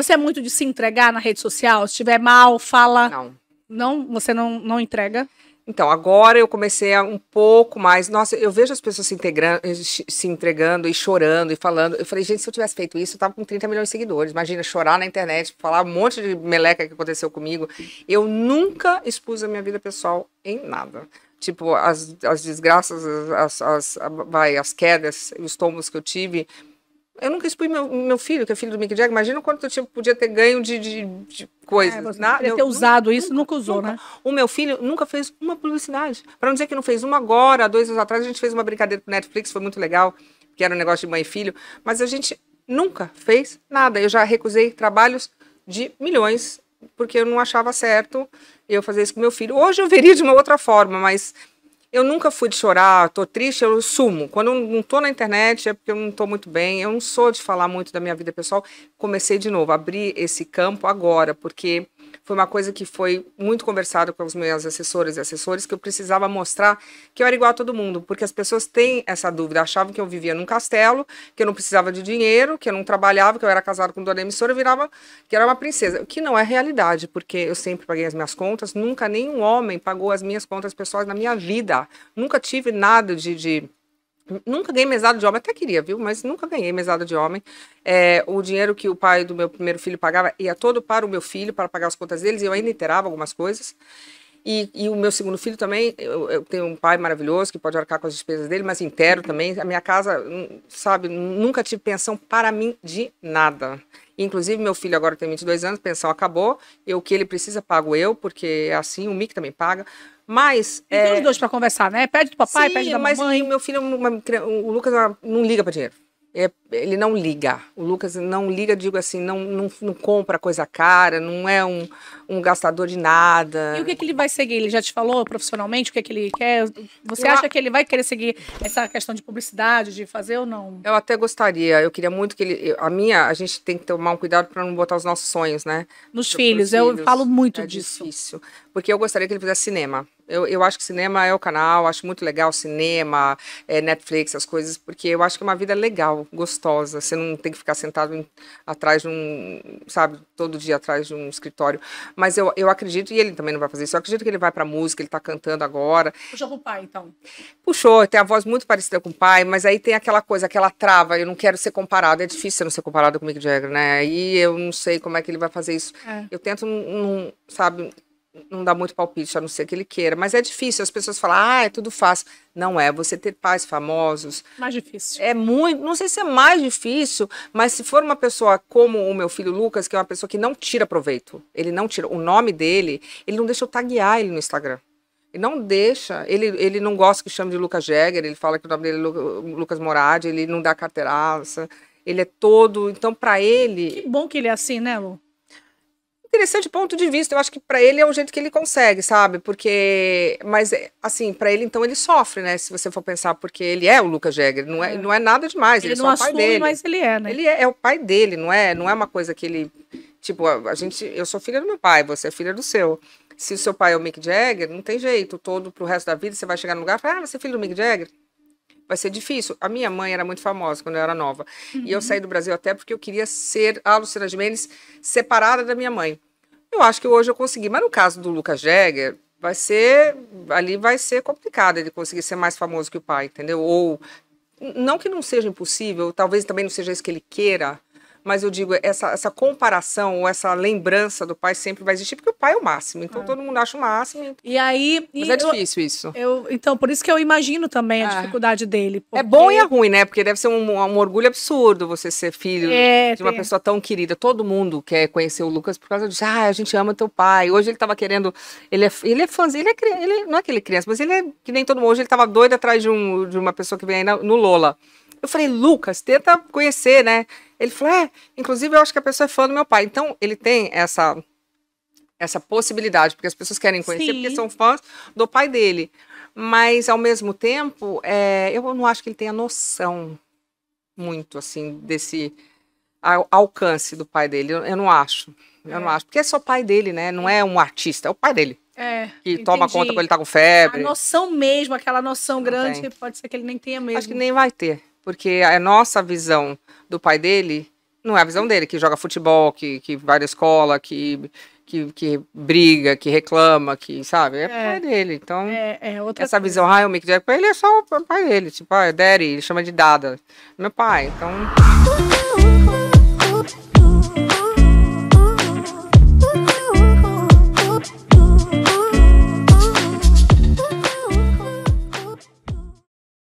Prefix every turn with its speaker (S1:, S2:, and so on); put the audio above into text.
S1: Você é muito de se entregar na rede social? Se estiver mal, fala. Não. Não, você não, não entrega? Então, agora eu comecei a um pouco mais. Nossa, eu vejo as pessoas se, integrando, se entregando e chorando e falando. Eu falei, gente, se eu tivesse feito isso, eu tava com 30 milhões de seguidores. Imagina chorar na internet, falar um monte de meleca que aconteceu comigo. Eu nunca expus a minha vida pessoal em nada. Tipo, as, as desgraças, as, as, as, vai, as quedas, os tombos que eu tive, eu nunca expus meu, meu filho, que é filho do Mick Jagger. Imagina quanto eu tipo, podia ter ganho de, de, de coisas. É, podia ter usado nunca, isso, nunca usou, nunca. né? O meu filho nunca fez uma publicidade. Para não dizer que não fez uma agora, há dois anos atrás, a gente fez uma brincadeira com Netflix, foi muito legal, que era um negócio de mãe e filho. Mas a gente nunca fez nada. Eu já recusei trabalhos de milhões, porque eu não achava certo eu fazer isso com meu filho. Hoje eu veria de uma outra forma, mas eu nunca fui de chorar, tô triste, eu sumo. Quando eu não tô na internet é porque eu não tô muito bem. Eu não sou de falar muito da minha vida pessoal. Comecei de novo, abri esse campo agora, porque foi uma coisa que foi muito conversado com os meus assessores e assessores, que eu precisava mostrar que eu era igual a todo mundo, porque as pessoas têm essa dúvida, achavam que eu vivia num castelo, que eu não precisava de dinheiro, que eu não trabalhava, que eu era casado com dona emissora, eu virava, que era uma princesa, o que não é realidade, porque eu sempre paguei as minhas contas, nunca nenhum homem pagou as minhas contas pessoais na minha vida, nunca tive nada de, de nunca ganhei mesada de homem, até queria, viu? Mas nunca ganhei mesada de homem. É, o dinheiro que o pai do meu primeiro filho pagava ia todo para o meu filho, para pagar as contas deles, e eu ainda inteirava algumas coisas. E, e, o meu segundo filho também, eu, eu, tenho um pai maravilhoso que pode arcar com as despesas dele, mas inteiro também. A minha casa, hum, sabe, nunca tive pensão para mim de nada. Inclusive, meu filho agora tem 22 anos, pensão acabou. Eu, o que ele precisa, pago eu, porque é assim, o Mick também paga. Mas. E é... tem os dois para conversar, né? Pede do papai, Sim, pede da mamãe. Mas o meu filho, uma, o Lucas, não liga para dinheiro é, ele não liga. O Lucas não liga, digo assim, não, não, não compra coisa cara, não é um, um gastador de nada. E o que, é que ele vai seguir? Ele já te falou profissionalmente o que, é que ele quer? Você eu acha que ele vai querer seguir essa questão de publicidade, de fazer ou não? Eu até gostaria. Eu queria muito que ele. A minha, a gente tem que tomar um cuidado para não botar os nossos sonhos, né? Nos filhos. Eu falo muito é disso. Difícil. Porque eu gostaria que ele fizesse cinema. Eu, eu acho que cinema é o canal, acho muito legal cinema, é, Netflix, as coisas, porque eu acho que é uma vida legal, gostosa. Você não tem que ficar sentado em, atrás de um, sabe, todo dia atrás de um escritório. Mas eu, eu acredito, e ele também não vai fazer isso, eu acredito que ele vai pra música, ele tá cantando agora. Puxou pro pai, então. Puxou, tem a voz muito parecida com o pai, mas aí tem aquela coisa, aquela trava, eu não quero ser comparado. É difícil não ser comparado com o Mick Jagger, né? E eu não sei como é que ele vai fazer isso. É. Eu tento, um, um, sabe, não dá muito palpite, a não ser que ele queira. Mas é difícil, as pessoas falam, ah, é tudo fácil. Não é, você ter pais famosos. Mais difícil. É muito, não sei se é mais difícil, mas se for uma pessoa como o meu filho Lucas, que é uma pessoa que não tira proveito, ele não tira, o nome dele, ele não deixa eu taguear ele no Instagram. Ele não deixa, ele, ele não gosta que chame de Lucas Jäger, ele fala que o nome dele é Lucas Moradi ele não dá carteiraça, ele é todo, então para ele... Que bom que ele é assim, né, Lu? interessante ponto de vista. Eu acho que para ele é o jeito que ele consegue, sabe? Porque, mas é, assim, para ele então ele sofre, né? Se você for pensar, porque ele é o Lucas Jäger, não é, é. não é nada demais. Ele, ele é não é assume, o pai dele. mas ele é, né? Ele é, é, o pai dele, não é? Não é uma coisa que ele tipo a, a, gente, eu sou filha do meu pai, você é filha do seu. Se o seu pai é o Mick Jagger, não tem jeito. Todo pro resto da vida você vai chegar no lugar, e falar, ah, você é filho do Mick Jagger vai ser difícil. A minha mãe era muito famosa quando eu era nova. Uhum. E eu uhum. saí do Brasil até porque eu queria ser a Lucina Jimenez separada da minha mãe. Eu acho que hoje eu consegui. Mas no caso do Lucas Jäger, vai ser. Ali vai ser complicado ele conseguir ser mais famoso que o pai, entendeu? Ou. Não que não seja impossível, talvez também não seja isso que ele queira, mas eu digo, essa, essa comparação ou essa lembrança do pai sempre vai existir, porque o pai é o máximo. Então ah. todo mundo acha o máximo. E aí. Mas e é eu, difícil isso. Eu, então, por isso que eu imagino também ah. a é. dificuldade dele. É porque... É bom e é ruim, né? Porque deve ser um, um orgulho absurdo você ser filho é, de uma pessoa tão querida. Todo mundo quer conhecer o Lucas por causa disso. Ah, a gente ama teu pai. Hoje ele estava querendo. Ele é, ele é fãzinho, ele, é, ele não é aquele criança, mas ele é que nem todo mundo. Hoje ele estava doido atrás de, um, de uma pessoa que vem aí no Lola. Eu falei, Lucas, tenta conhecer, né? Ele falou: é, inclusive eu acho que a pessoa é fã do meu pai. Então, ele tem essa essa possibilidade, porque as pessoas querem conhecer, Sim. porque são fãs do pai dele. Mas, ao mesmo tempo, é, eu não acho que ele tenha noção muito, assim, desse alcance do pai dele. Eu, eu não acho. Eu não é. acho. Porque é só pai dele, né? Não é um artista, é o pai dele. É, que entendi. toma conta quando ele tá com febre. A noção mesmo, aquela noção não grande, tem. pode ser que ele nem tenha mesmo. Acho que nem vai ter. Porque a nossa visão do pai dele não é a visão dele, que joga futebol, que, que vai na escola, que, que, que briga, que reclama, que, sabe? É, é pai dele. Então, é, é essa coisa. visão, ah, o Mick Jagger, ele é só o pai dele. Tipo, ah, é daddy, ele chama de dada. Meu pai, então...